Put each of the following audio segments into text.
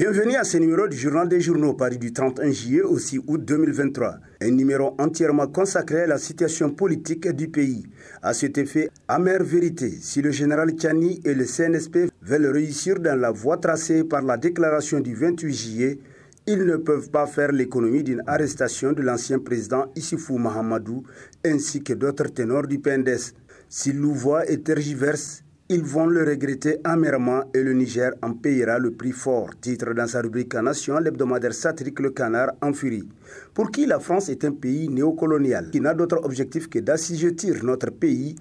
Bienvenue à ce numéro du Journal des journaux Paris du 31 juillet au 6 août 2023. Un numéro entièrement consacré à la situation politique du pays. À cet effet, amère vérité, si le général Tchani et le CNSP veulent réussir dans la voie tracée par la déclaration du 28 juillet, ils ne peuvent pas faire l'économie d'une arrestation de l'ancien président Issoufou Mahamadou ainsi que d'autres ténors du PNDS. Si Louvois est tergiverse, ils vont le regretter amèrement et le Niger en payera le prix fort. Titre dans sa rubrique Nation, l'hebdomadaire satirique Le Canard en furie. Pour qui la France est un pays néocolonial qui n'a d'autre objectif que d'assujettir notre pays,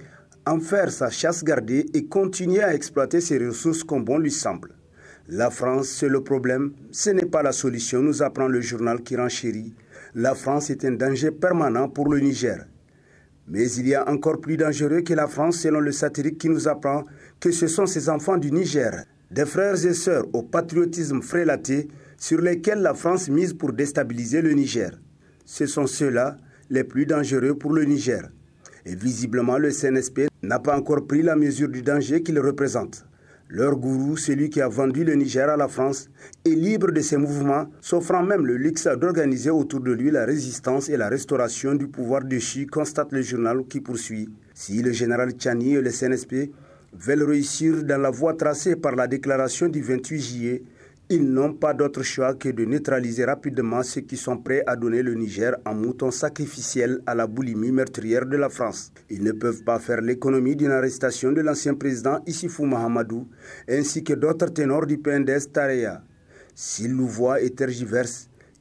en faire sa chasse gardée et continuer à exploiter ses ressources comme bon lui semble. La France, c'est le problème, ce n'est pas la solution, nous apprend le journal qui renchérit. La France est un danger permanent pour le Niger. Mais il y a encore plus dangereux que la France selon le satirique qui nous apprend que ce sont ces enfants du Niger, des frères et sœurs au patriotisme frélaté sur lesquels la France mise pour déstabiliser le Niger. Ce sont ceux-là les plus dangereux pour le Niger. Et visiblement, le CNSP n'a pas encore pris la mesure du danger qu'il représente. Leur gourou, celui qui a vendu le Niger à la France, est libre de ses mouvements, s'offrant même le luxe d'organiser autour de lui la résistance et la restauration du pouvoir de Chi, constate le journal qui poursuit. Si le général Tchani et le CNSP veulent réussir dans la voie tracée par la déclaration du 28 juillet, ils n'ont pas d'autre choix que de neutraliser rapidement ceux qui sont prêts à donner le Niger en mouton sacrificiel à la boulimie meurtrière de la France. Ils ne peuvent pas faire l'économie d'une arrestation de l'ancien président Issifou Mahamadou ainsi que d'autres ténors du PNDS Tareya. S'ils nous voient et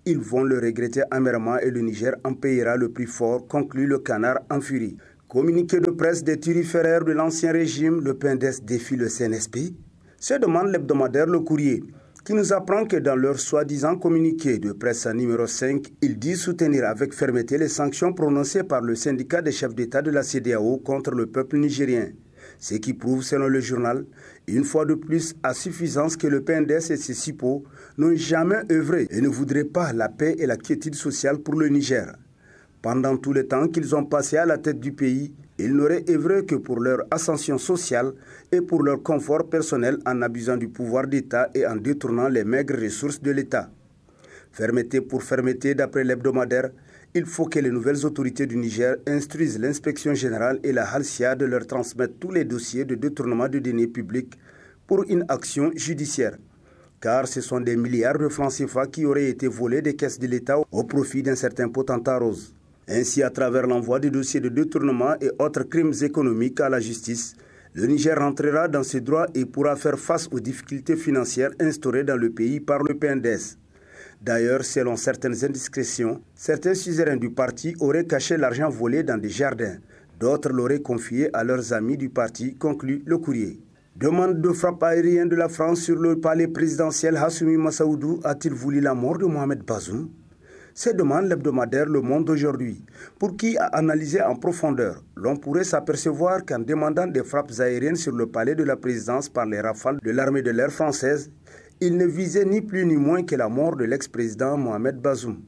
ils vont le regretter amèrement et le Niger en payera le prix fort, conclut le canard en furie. Communiqué de presse des turiféraires de l'ancien régime, le PNDS défie le CNSP, se demande l'hebdomadaire Le Courrier qui nous apprend que dans leur soi-disant communiqué de presse numéro 5, ils disent soutenir avec fermeté les sanctions prononcées par le syndicat des chefs d'État de la CDAO contre le peuple nigérien. Ce qui prouve, selon le journal, une fois de plus à suffisance que le PNDS et ses CIPO n'ont jamais œuvré et ne voudraient pas la paix et la quiétude sociale pour le Niger. Pendant tout le temps qu'ils ont passé à la tête du pays, ils n'auraient œuvré que pour leur ascension sociale et pour leur confort personnel en abusant du pouvoir d'État et en détournant les maigres ressources de l'État. Fermeté pour fermeté, d'après l'hebdomadaire, il faut que les nouvelles autorités du Niger instruisent l'inspection générale et la Halcia de leur transmettre tous les dossiers de détournement de deniers publics pour une action judiciaire. Car ce sont des milliards de francs CFA qui auraient été volés des caisses de l'État au profit d'un certain potentat rose. Ainsi, à travers l'envoi des dossiers de détournement et autres crimes économiques à la justice, le Niger rentrera dans ses droits et pourra faire face aux difficultés financières instaurées dans le pays par le PNDS. D'ailleurs, selon certaines indiscrétions, certains suzerains du parti auraient caché l'argent volé dans des jardins. D'autres l'auraient confié à leurs amis du parti, conclut le courrier. Demande de frappe aérienne de la France sur le palais présidentiel Hassoumi Massaoudou a-t-il voulu la mort de Mohamed Bazoum c'est demande l'hebdomadaire Le Monde d'aujourd'hui, pour qui a analysé en profondeur. L'on pourrait s'apercevoir qu'en demandant des frappes aériennes sur le palais de la présidence par les rafales de l'armée de l'air française, il ne visait ni plus ni moins que la mort de l'ex-président Mohamed Bazoum.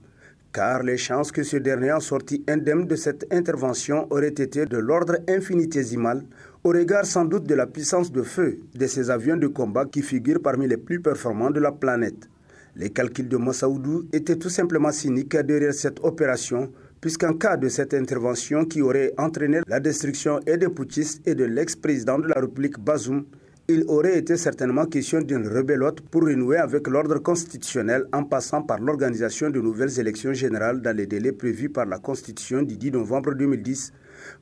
Car les chances que ce dernier en sorti indemne de cette intervention auraient été de l'ordre infinitésimal, au regard sans doute de la puissance de feu de ces avions de combat qui figurent parmi les plus performants de la planète. Les calculs de Massaoudou étaient tout simplement cyniques derrière cette opération, puisqu'en cas de cette intervention qui aurait entraîné la destruction et des putschistes et de l'ex-président de la République Bazoum, il aurait été certainement question d'une rebellote pour renouer avec l'ordre constitutionnel en passant par l'organisation de nouvelles élections générales dans les délais prévus par la Constitution du 10 novembre 2010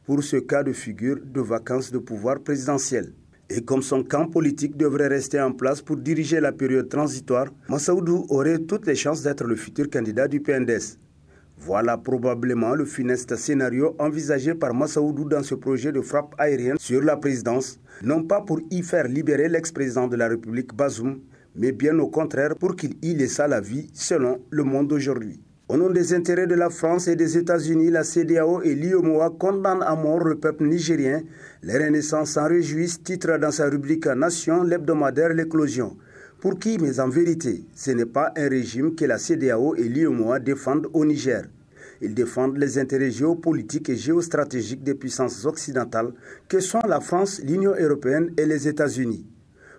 pour ce cas de figure de vacances de pouvoir présidentiel et comme son camp politique devrait rester en place pour diriger la période transitoire, Massaoudou aurait toutes les chances d'être le futur candidat du PNDS. Voilà probablement le funeste scénario envisagé par Massaoudou dans ce projet de frappe aérienne sur la présidence, non pas pour y faire libérer l'ex-président de la République Bazoum, mais bien au contraire pour qu'il y laissât la vie selon le monde d'aujourd'hui. Au nom des intérêts de la France et des États-Unis, la CDAO et l'IOMOA condamnent à mort le peuple nigérien. Les Renaissance s'en réjouissent, titre dans sa rubrique Nation l'hebdomadaire L'éclosion. Pour qui, mais en vérité, ce n'est pas un régime que la CDAO et l'IOMOA défendent au Niger. Ils défendent les intérêts géopolitiques et géostratégiques des puissances occidentales que sont la France, l'Union européenne et les États-Unis.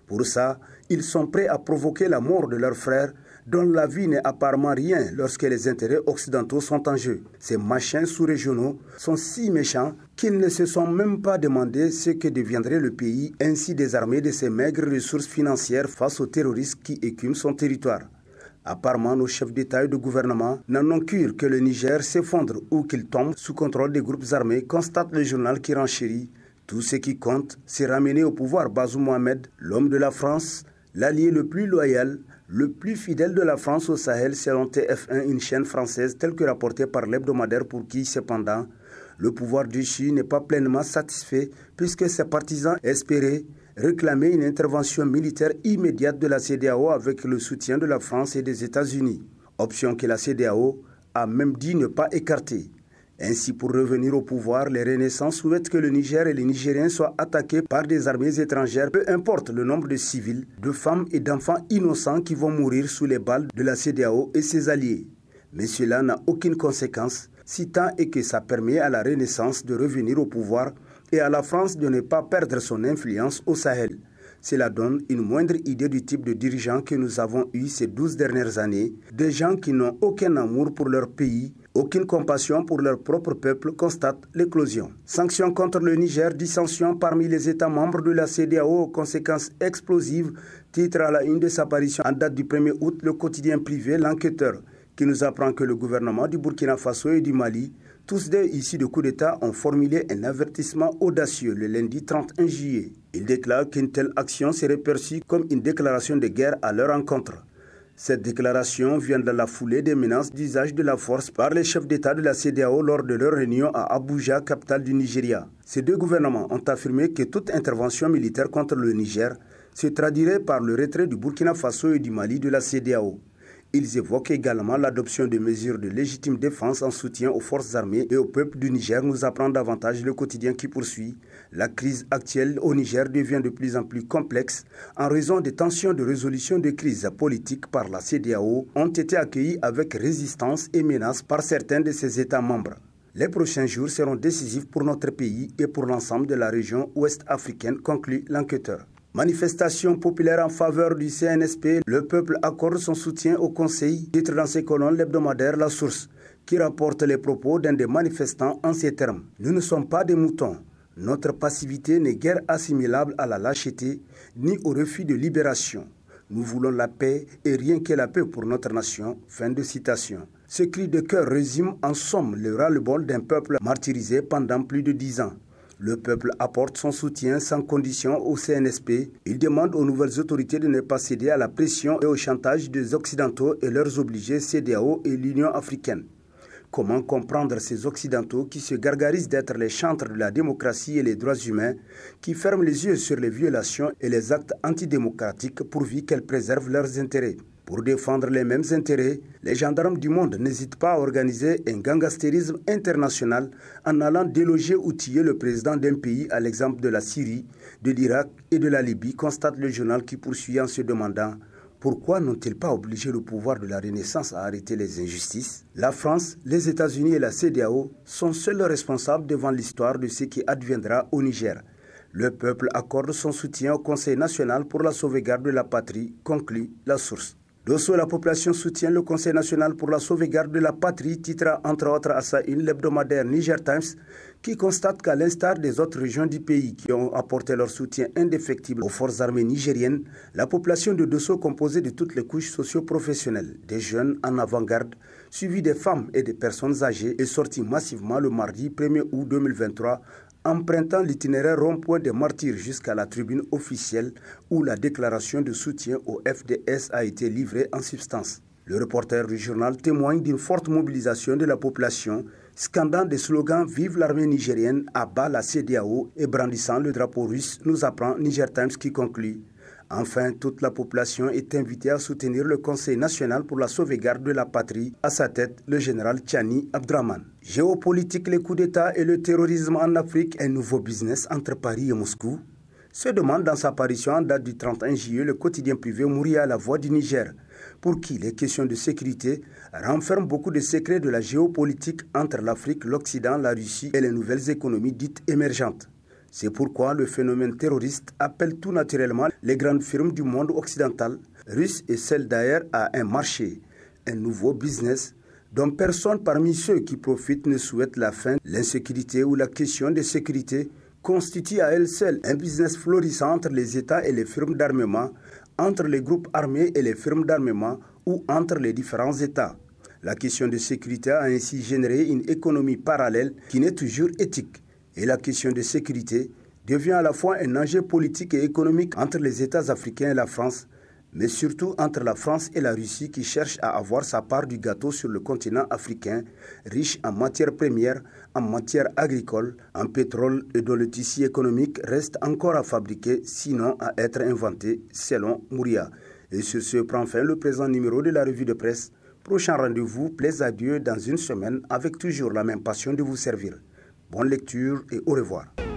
Pour ça, ils sont prêts à provoquer la mort de leurs frères dont la vie n'est apparemment rien lorsque les intérêts occidentaux sont en jeu. Ces machins sous-régionaux sont si méchants qu'ils ne se sont même pas demandé ce que deviendrait le pays ainsi désarmé de ses maigres ressources financières face aux terroristes qui écument son territoire. Apparemment, nos chefs d'État et de gouvernement n'en ont cure que le Niger s'effondre ou qu'il tombe sous contrôle des groupes armés, constate le journal qui renchérit. Tout ce qui compte, c'est ramener au pouvoir Bazou Mohamed, l'homme de la France, l'allié le plus loyal le plus fidèle de la France au Sahel selon TF1, une chaîne française telle que rapportée par l'hebdomadaire pour qui, cependant, le pouvoir du Chine n'est pas pleinement satisfait puisque ses partisans espéraient réclamer une intervention militaire immédiate de la CDAO avec le soutien de la France et des États-Unis, option que la CDAO a même dit ne pas écarter. Ainsi, pour revenir au pouvoir, les renaissances souhaitent que le Niger et les Nigériens soient attaqués par des armées étrangères, peu importe le nombre de civils, de femmes et d'enfants innocents qui vont mourir sous les balles de la CDAO et ses alliés. Mais cela n'a aucune conséquence, si tant est que ça permet à la Renaissance de revenir au pouvoir et à la France de ne pas perdre son influence au Sahel. Cela donne une moindre idée du type de dirigeants que nous avons eu ces douze dernières années, des gens qui n'ont aucun amour pour leur pays aucune compassion pour leur propre peuple constate l'éclosion. Sanctions contre le Niger, dissension parmi les États membres de la CDAO aux conséquences explosives, titre à la une de sa parution en date du 1er août le quotidien privé L'Enquêteur, qui nous apprend que le gouvernement du Burkina Faso et du Mali, tous deux issus de coup d'État, ont formulé un avertissement audacieux le lundi 31 juillet. Ils déclarent qu'une telle action serait perçue comme une déclaration de guerre à leur encontre. Cette déclaration vient de la foulée des menaces d'usage de la force par les chefs d'État de la CDAO lors de leur réunion à Abuja, capitale du Nigeria. Ces deux gouvernements ont affirmé que toute intervention militaire contre le Niger se traduirait par le retrait du Burkina Faso et du Mali de la CDAO. Ils évoquent également l'adoption de mesures de légitime défense en soutien aux forces armées et au peuple du Niger nous apprend davantage le quotidien qui poursuit la crise actuelle au Niger devient de plus en plus complexe en raison des tensions de résolution de crises politiques par la CDAO ont été accueillies avec résistance et menaces par certains de ses États membres. Les prochains jours seront décisifs pour notre pays et pour l'ensemble de la région ouest africaine, conclut l'enquêteur. Manifestation populaire en faveur du CNSP, le peuple accorde son soutien au Conseil, titre dans ses colonnes l'hebdomadaire La Source, qui rapporte les propos d'un des manifestants en ces termes. Nous ne sommes pas des moutons, notre passivité n'est guère assimilable à la lâcheté ni au refus de libération. Nous voulons la paix et rien que la paix pour notre nation. Fin de citation. Ce cri de cœur résume en somme le ras-le-bol d'un peuple martyrisé pendant plus de dix ans. Le peuple apporte son soutien sans condition au CNSP. Il demande aux nouvelles autorités de ne pas céder à la pression et au chantage des Occidentaux et leurs obligés CDAO et l'Union africaine. Comment comprendre ces Occidentaux qui se gargarisent d'être les chantres de la démocratie et des droits humains, qui ferment les yeux sur les violations et les actes antidémocratiques pourvu qu'elles préservent leurs intérêts Pour défendre les mêmes intérêts, les gendarmes du monde n'hésitent pas à organiser un gangastérisme international en allant déloger ou tuer le président d'un pays à l'exemple de la Syrie, de l'Irak et de la Libye, constate le journal qui poursuit en se demandant pourquoi n'ont-ils pas obligé le pouvoir de la Renaissance à arrêter les injustices La France, les États-Unis et la CDAO sont seuls responsables devant l'histoire de ce qui adviendra au Niger. Le peuple accorde son soutien au Conseil national pour la sauvegarde de la patrie, conclut la source. Dosso, la population soutient le Conseil national pour la sauvegarde de la patrie, titre entre autres à sa une l'hebdomadaire Niger Times, qui constate qu'à l'instar des autres régions du pays qui ont apporté leur soutien indéfectible aux forces armées nigériennes, la population de Dosso composée de toutes les couches socio-professionnelles, des jeunes en avant-garde, suivis des femmes et des personnes âgées, est sortie massivement le mardi 1er août 2023 empruntant l'itinéraire rond-point des martyrs jusqu'à la tribune officielle où la déclaration de soutien au FDS a été livrée en substance. Le reporter du journal témoigne d'une forte mobilisation de la population, scandant des slogans Vive l'armée nigérienne, abat la CDAO et brandissant le drapeau russe, nous apprend Niger Times qui conclut Enfin, toute la population est invitée à soutenir le Conseil national pour la sauvegarde de la patrie, à sa tête le général Tchani Abdraman. Géopolitique, les coups d'État et le terrorisme en Afrique, un nouveau business entre Paris et Moscou, se demande dans sa parution en date du 31 juillet le quotidien privé Mouria à la voix du Niger, pour qui les questions de sécurité renferment beaucoup de secrets de la géopolitique entre l'Afrique, l'Occident, la Russie et les nouvelles économies dites émergentes. C'est pourquoi le phénomène terroriste appelle tout naturellement les grandes firmes du monde occidental, russes et celles d'ailleurs, à un marché, un nouveau business dont personne parmi ceux qui profitent ne souhaite la fin. L'insécurité ou la question de sécurité constitue à elle seule un business florissant entre les États et les firmes d'armement, entre les groupes armés et les firmes d'armement ou entre les différents États. La question de sécurité a ainsi généré une économie parallèle qui n'est toujours éthique et la question de sécurité devient à la fois un enjeu politique et économique entre les États africains et la France, mais surtout entre la France et la Russie qui cherchent à avoir sa part du gâteau sur le continent africain, riche en matières premières, en matières agricoles, en pétrole et dont le tissu économique reste encore à fabriquer, sinon à être inventé, selon Mouria. Et sur ce prend fin le présent numéro de la revue de presse. Prochain rendez-vous, plaise à Dieu dans une semaine avec toujours la même passion de vous servir. Bonne lecture et au revoir.